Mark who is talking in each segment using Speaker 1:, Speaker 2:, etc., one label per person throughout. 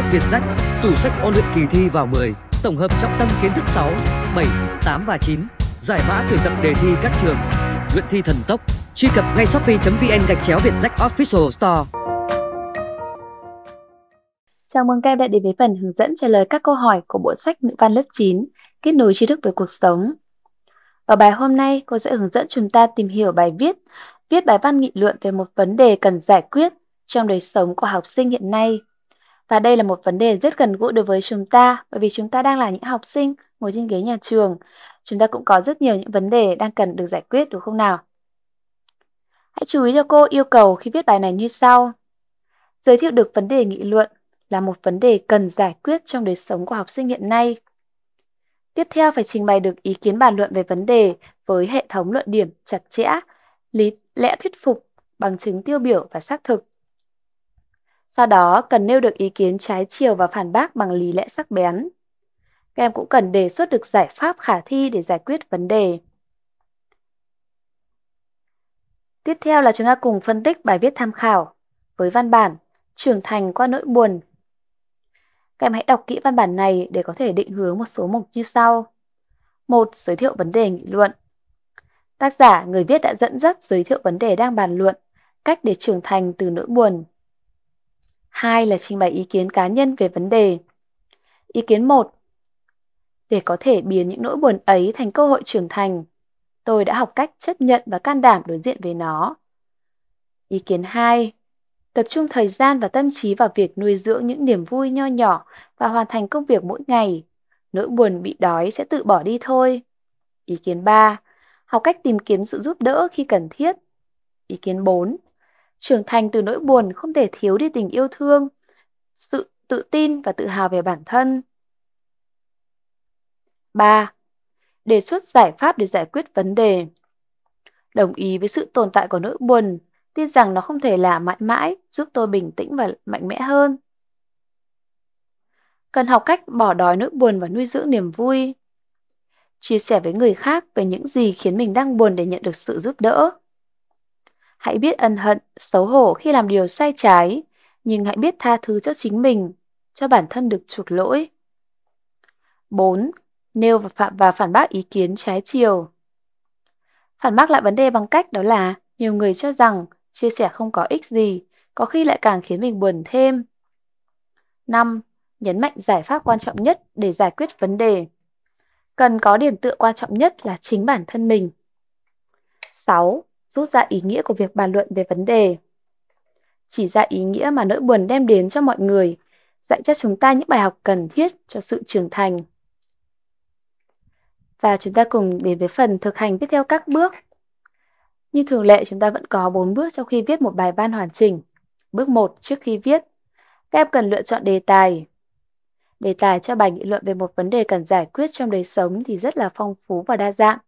Speaker 1: sách Việt Sách, tủ sách ôn luyện kỳ thi vào 10, tổng hợp trọng tâm kiến thức 6, 7, 8 và 9, giải mã tuyển tập đề thi các trường, luyện thi thần tốc. Truy cập ngay shopee.vn gạch chéo Việt Sách Official Store. Chào mừng các em đã đến với phần hướng dẫn trả lời các câu hỏi của bộ sách ngữ văn lớp 9, kết nối tri thức với cuộc sống. Ở bài hôm nay, cô sẽ hướng dẫn chúng ta tìm hiểu bài viết, viết bài văn nghị luận về một vấn đề cần giải quyết trong đời sống của học sinh hiện nay. Và đây là một vấn đề rất gần gũi đối với chúng ta, bởi vì chúng ta đang là những học sinh ngồi trên ghế nhà trường. Chúng ta cũng có rất nhiều những vấn đề đang cần được giải quyết đúng không nào? Hãy chú ý cho cô yêu cầu khi viết bài này như sau. Giới thiệu được vấn đề nghị luận là một vấn đề cần giải quyết trong đời sống của học sinh hiện nay. Tiếp theo phải trình bày được ý kiến bàn luận về vấn đề với hệ thống luận điểm chặt chẽ, lý lẽ thuyết phục, bằng chứng tiêu biểu và xác thực sau đó, cần nêu được ý kiến trái chiều và phản bác bằng lý lẽ sắc bén. Các em cũng cần đề xuất được giải pháp khả thi để giải quyết vấn đề. Tiếp theo là chúng ta cùng phân tích bài viết tham khảo với văn bản Trưởng thành qua nỗi buồn. Các em hãy đọc kỹ văn bản này để có thể định hướng một số mục như sau. một Giới thiệu vấn đề nghị luận. Tác giả, người viết đã dẫn dắt giới thiệu vấn đề đang bàn luận, cách để trưởng thành từ nỗi buồn Hai là trình bày ý kiến cá nhân về vấn đề. Ý kiến 1. Để có thể biến những nỗi buồn ấy thành cơ hội trưởng thành, tôi đã học cách chấp nhận và can đảm đối diện với nó. Ý kiến 2. Tập trung thời gian và tâm trí vào việc nuôi dưỡng những niềm vui nho nhỏ và hoàn thành công việc mỗi ngày. Nỗi buồn bị đói sẽ tự bỏ đi thôi. Ý kiến 3. Học cách tìm kiếm sự giúp đỡ khi cần thiết. Ý kiến 4 trưởng thành từ nỗi buồn không thể thiếu đi tình yêu thương, sự tự tin và tự hào về bản thân. 3. Đề xuất giải pháp để giải quyết vấn đề. Đồng ý với sự tồn tại của nỗi buồn, tin rằng nó không thể là mãi mãi, giúp tôi bình tĩnh và mạnh mẽ hơn. Cần học cách bỏ đói nỗi buồn và nuôi dưỡng niềm vui. Chia sẻ với người khác về những gì khiến mình đang buồn để nhận được sự giúp đỡ. Hãy biết ân hận, xấu hổ khi làm điều sai trái, nhưng hãy biết tha thứ cho chính mình, cho bản thân được chuộc lỗi. 4. Nêu và, phản và phản bác ý kiến trái chiều. Phản bác lại vấn đề bằng cách đó là nhiều người cho rằng chia sẻ không có ích gì, có khi lại càng khiến mình buồn thêm. 5. Nhấn mạnh giải pháp quan trọng nhất để giải quyết vấn đề. Cần có điểm tựa quan trọng nhất là chính bản thân mình. 6 rút ra ý nghĩa của việc bàn luận về vấn đề. Chỉ ra ý nghĩa mà nỗi buồn đem đến cho mọi người, dạy cho chúng ta những bài học cần thiết cho sự trưởng thành. Và chúng ta cùng đến với phần thực hành tiếp theo các bước. Như thường lệ chúng ta vẫn có 4 bước trong khi viết một bài văn hoàn chỉnh. Bước 1 trước khi viết, các em cần lựa chọn đề tài. Đề tài cho bài nghị luận về một vấn đề cần giải quyết trong đời sống thì rất là phong phú và đa dạng.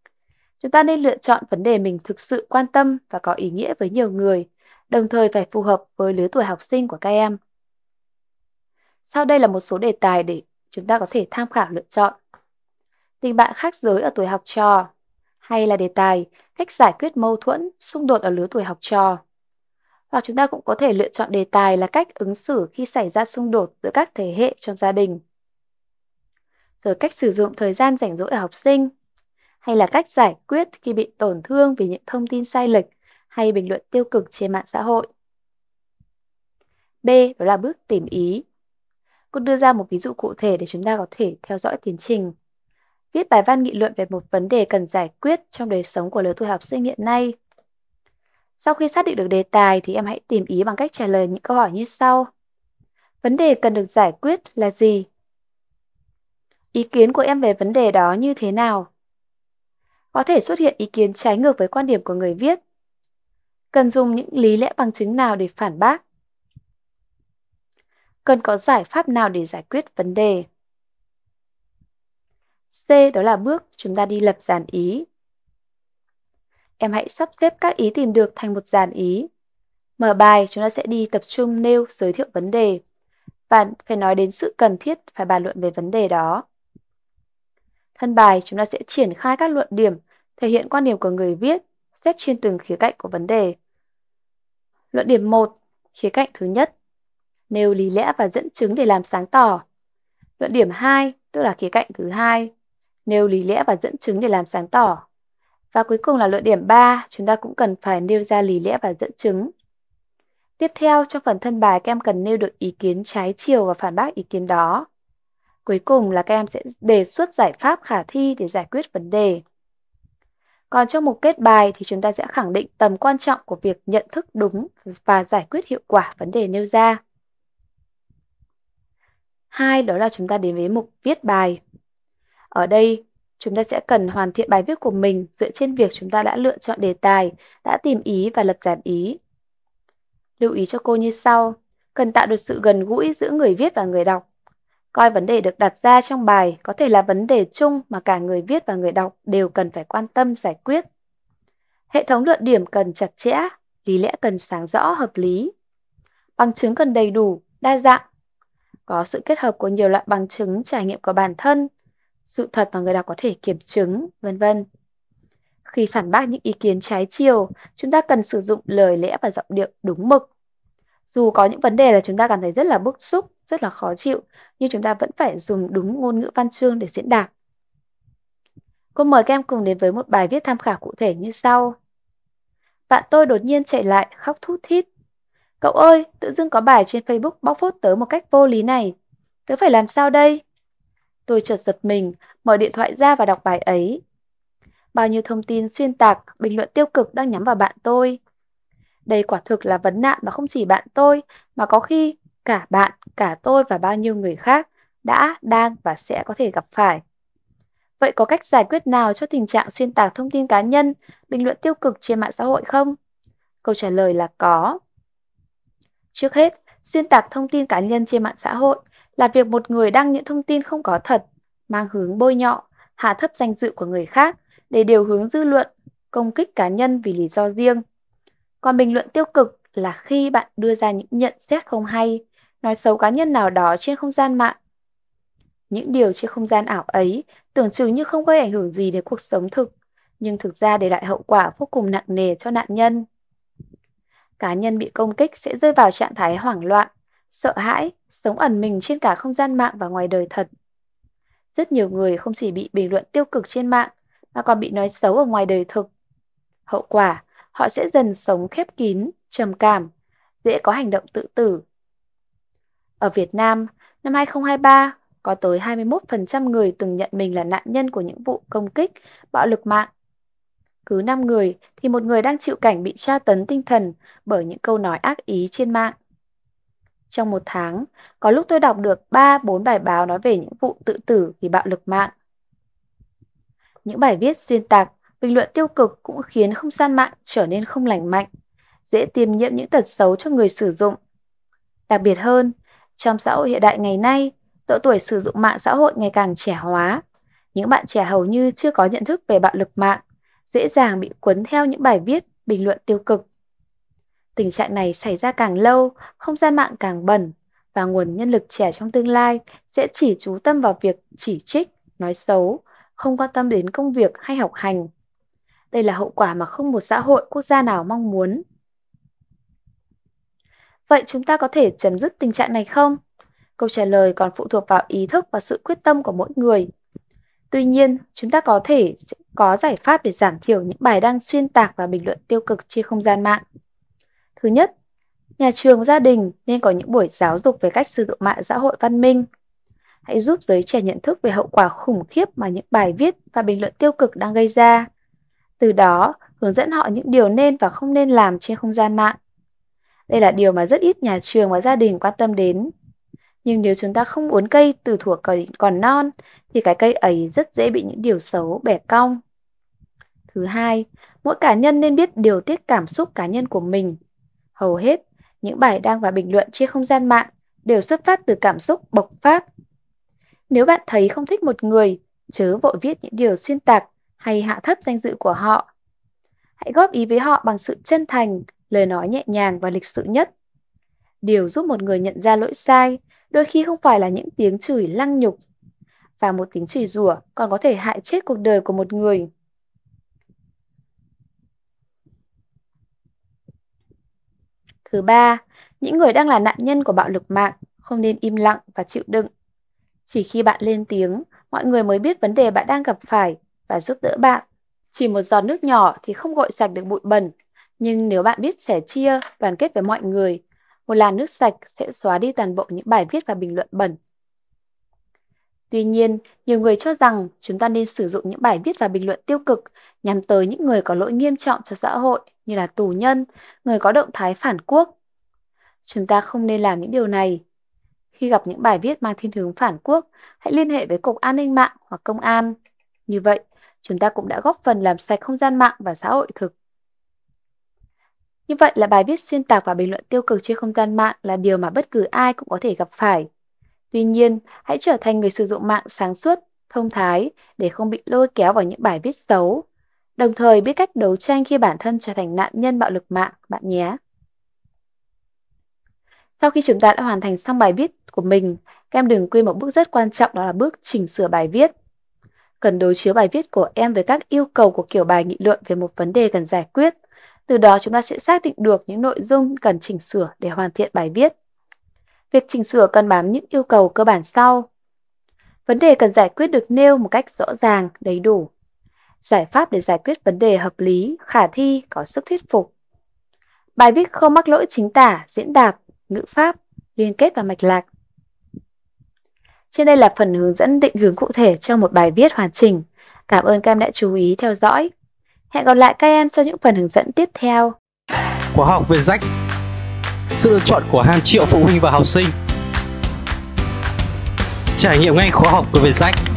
Speaker 1: Chúng ta nên lựa chọn vấn đề mình thực sự quan tâm và có ý nghĩa với nhiều người, đồng thời phải phù hợp với lứa tuổi học sinh của các em. Sau đây là một số đề tài để chúng ta có thể tham khảo lựa chọn. Tình bạn khác giới ở tuổi học trò hay là đề tài cách giải quyết mâu thuẫn, xung đột ở lứa tuổi học trò. Hoặc chúng ta cũng có thể lựa chọn đề tài là cách ứng xử khi xảy ra xung đột giữa các thế hệ trong gia đình. Rồi cách sử dụng thời gian rảnh rỗi ở học sinh hay là cách giải quyết khi bị tổn thương vì những thông tin sai lệch hay bình luận tiêu cực trên mạng xã hội. B. Đó là bước tìm ý. Cô đưa ra một ví dụ cụ thể để chúng ta có thể theo dõi tiến trình. Viết bài văn nghị luận về một vấn đề cần giải quyết trong đời sống của lứa tuổi học sinh hiện nay. Sau khi xác định được đề tài thì em hãy tìm ý bằng cách trả lời những câu hỏi như sau. Vấn đề cần được giải quyết là gì? Ý kiến của em về vấn đề đó như thế nào? có thể xuất hiện ý kiến trái ngược với quan điểm của người viết. Cần dùng những lý lẽ bằng chứng nào để phản bác? Cần có giải pháp nào để giải quyết vấn đề? C đó là bước chúng ta đi lập dàn ý. Em hãy sắp xếp các ý tìm được thành một dàn ý. Mở bài chúng ta sẽ đi tập trung nêu giới thiệu vấn đề và phải nói đến sự cần thiết phải bàn luận về vấn đề đó. Thân bài chúng ta sẽ triển khai các luận điểm, thể hiện quan điểm của người viết, xét trên từng khía cạnh của vấn đề. Luận điểm 1, khía cạnh thứ nhất, nêu lý lẽ và dẫn chứng để làm sáng tỏ. Luận điểm 2, tức là khía cạnh thứ hai, nêu lý lẽ và dẫn chứng để làm sáng tỏ. Và cuối cùng là luận điểm 3, chúng ta cũng cần phải nêu ra lý lẽ và dẫn chứng. Tiếp theo, trong phần thân bài, các em cần nêu được ý kiến trái chiều và phản bác ý kiến đó. Cuối cùng là các em sẽ đề xuất giải pháp khả thi để giải quyết vấn đề. Còn trong mục kết bài thì chúng ta sẽ khẳng định tầm quan trọng của việc nhận thức đúng và giải quyết hiệu quả vấn đề nêu ra. Hai đó là chúng ta đến với mục viết bài. Ở đây chúng ta sẽ cần hoàn thiện bài viết của mình dựa trên việc chúng ta đã lựa chọn đề tài, đã tìm ý và lập giản ý. Lưu ý cho cô như sau, cần tạo được sự gần gũi giữa người viết và người đọc. Coi vấn đề được đặt ra trong bài có thể là vấn đề chung mà cả người viết và người đọc đều cần phải quan tâm giải quyết. Hệ thống luận điểm cần chặt chẽ, lý lẽ cần sáng rõ hợp lý. Bằng chứng cần đầy đủ, đa dạng. Có sự kết hợp của nhiều loại bằng chứng trải nghiệm của bản thân, sự thật mà người đọc có thể kiểm chứng, vân vân. Khi phản bác những ý kiến trái chiều, chúng ta cần sử dụng lời lẽ và giọng điệu đúng mực. Dù có những vấn đề là chúng ta cảm thấy rất là bức xúc, rất là khó chịu, nhưng chúng ta vẫn phải dùng đúng ngôn ngữ văn chương để diễn đạt. Cô mời các em cùng đến với một bài viết tham khảo cụ thể như sau. Bạn tôi đột nhiên chạy lại, khóc thút thít. Cậu ơi, tự dưng có bài trên Facebook bóc phốt tớ một cách vô lý này. Tớ phải làm sao đây? Tôi chợt giật mình, mở điện thoại ra và đọc bài ấy. Bao nhiêu thông tin xuyên tạc, bình luận tiêu cực đang nhắm vào bạn tôi. Đây quả thực là vấn nạn mà không chỉ bạn tôi, mà có khi cả bạn, cả tôi và bao nhiêu người khác đã, đang và sẽ có thể gặp phải. Vậy có cách giải quyết nào cho tình trạng xuyên tạc thông tin cá nhân, bình luận tiêu cực trên mạng xã hội không? Câu trả lời là có. Trước hết, xuyên tạc thông tin cá nhân trên mạng xã hội là việc một người đăng những thông tin không có thật, mang hướng bôi nhọ, hạ thấp danh dự của người khác để điều hướng dư luận, công kích cá nhân vì lý do riêng. Còn bình luận tiêu cực là khi bạn đưa ra những nhận xét không hay, nói xấu cá nhân nào đó trên không gian mạng. Những điều trên không gian ảo ấy tưởng chừng như không gây ảnh hưởng gì đến cuộc sống thực, nhưng thực ra để lại hậu quả vô cùng nặng nề cho nạn nhân. Cá nhân bị công kích sẽ rơi vào trạng thái hoảng loạn, sợ hãi, sống ẩn mình trên cả không gian mạng và ngoài đời thật. Rất nhiều người không chỉ bị bình luận tiêu cực trên mạng mà còn bị nói xấu ở ngoài đời thực. Hậu quả, họ sẽ dần sống khép kín, trầm cảm, dễ có hành động tự tử ở Việt Nam, năm 2023, có tới 21% người từng nhận mình là nạn nhân của những vụ công kích, bạo lực mạng. Cứ 5 người thì một người đang chịu cảnh bị tra tấn tinh thần bởi những câu nói ác ý trên mạng. Trong một tháng, có lúc tôi đọc được 3-4 bài báo nói về những vụ tự tử vì bạo lực mạng. Những bài viết xuyên tạc, bình luận tiêu cực cũng khiến không gian mạng trở nên không lành mạnh, dễ tiêm nhiễm những tật xấu cho người sử dụng. Đặc biệt hơn, trong xã hội hiện đại ngày nay, độ tuổi sử dụng mạng xã hội ngày càng trẻ hóa. Những bạn trẻ hầu như chưa có nhận thức về bạo lực mạng, dễ dàng bị cuốn theo những bài viết, bình luận tiêu cực. Tình trạng này xảy ra càng lâu, không gian mạng càng bẩn và nguồn nhân lực trẻ trong tương lai sẽ chỉ chú tâm vào việc chỉ trích, nói xấu, không quan tâm đến công việc hay học hành. Đây là hậu quả mà không một xã hội quốc gia nào mong muốn. Vậy chúng ta có thể chấm dứt tình trạng này không? Câu trả lời còn phụ thuộc vào ý thức và sự quyết tâm của mỗi người. Tuy nhiên, chúng ta có thể sẽ có giải pháp để giảm thiểu những bài đăng xuyên tạc và bình luận tiêu cực trên không gian mạng. Thứ nhất, nhà trường gia đình nên có những buổi giáo dục về cách sử dụng mạng xã hội văn minh. Hãy giúp giới trẻ nhận thức về hậu quả khủng khiếp mà những bài viết và bình luận tiêu cực đang gây ra. Từ đó, hướng dẫn họ những điều nên và không nên làm trên không gian mạng. Đây là điều mà rất ít nhà trường và gia đình quan tâm đến. Nhưng nếu chúng ta không uốn cây từ thuộc còn non, thì cái cây ấy rất dễ bị những điều xấu bẻ cong. Thứ hai, mỗi cá nhân nên biết điều tiết cảm xúc cá nhân của mình. Hầu hết, những bài đăng và bình luận trên không gian mạng đều xuất phát từ cảm xúc bộc phát. Nếu bạn thấy không thích một người, chớ vội viết những điều xuyên tạc hay hạ thấp danh dự của họ. Hãy góp ý với họ bằng sự chân thành, lời nói nhẹ nhàng và lịch sự nhất. Điều giúp một người nhận ra lỗi sai đôi khi không phải là những tiếng chửi lăng nhục và một tiếng chửi rủa còn có thể hại chết cuộc đời của một người. Thứ ba, những người đang là nạn nhân của bạo lực mạng không nên im lặng và chịu đựng. Chỉ khi bạn lên tiếng, mọi người mới biết vấn đề bạn đang gặp phải và giúp đỡ bạn. Chỉ một giọt nước nhỏ thì không gọi sạch được bụi bẩn nhưng nếu bạn biết sẻ chia, đoàn kết với mọi người, một làn nước sạch sẽ xóa đi toàn bộ những bài viết và bình luận bẩn. Tuy nhiên, nhiều người cho rằng chúng ta nên sử dụng những bài viết và bình luận tiêu cực nhằm tới những người có lỗi nghiêm trọng cho xã hội như là tù nhân, người có động thái phản quốc. Chúng ta không nên làm những điều này. Khi gặp những bài viết mang thiên hướng phản quốc, hãy liên hệ với Cục An ninh mạng hoặc Công an. Như vậy, chúng ta cũng đã góp phần làm sạch không gian mạng và xã hội thực. Như vậy là bài viết xuyên tạc và bình luận tiêu cực trên không gian mạng là điều mà bất cứ ai cũng có thể gặp phải. Tuy nhiên, hãy trở thành người sử dụng mạng sáng suốt, thông thái để không bị lôi kéo vào những bài viết xấu. Đồng thời biết cách đấu tranh khi bản thân trở thành nạn nhân bạo lực mạng bạn nhé. Sau khi chúng ta đã hoàn thành xong bài viết của mình, các em đừng quên một bước rất quan trọng đó là bước chỉnh sửa bài viết. Cần đối chiếu bài viết của em với các yêu cầu của kiểu bài nghị luận về một vấn đề cần giải quyết từ đó chúng ta sẽ xác định được những nội dung cần chỉnh sửa để hoàn thiện bài viết. Việc chỉnh sửa cần bám những yêu cầu cơ bản sau. Vấn đề cần giải quyết được nêu một cách rõ ràng, đầy đủ. Giải pháp để giải quyết vấn đề hợp lý, khả thi, có sức thuyết phục. Bài viết không mắc lỗi chính tả, diễn đạt, ngữ pháp, liên kết và mạch lạc. Trên đây là phần hướng dẫn định hướng cụ thể cho một bài viết hoàn chỉnh. Cảm ơn các em đã chú ý theo dõi. Hẹn gặp lại các em cho những phần hướng dẫn tiếp theo. Khóa học về rách Sự lựa chọn của hàng triệu phụ huynh và học sinh Trải nghiệm ngay khóa học của Vietjet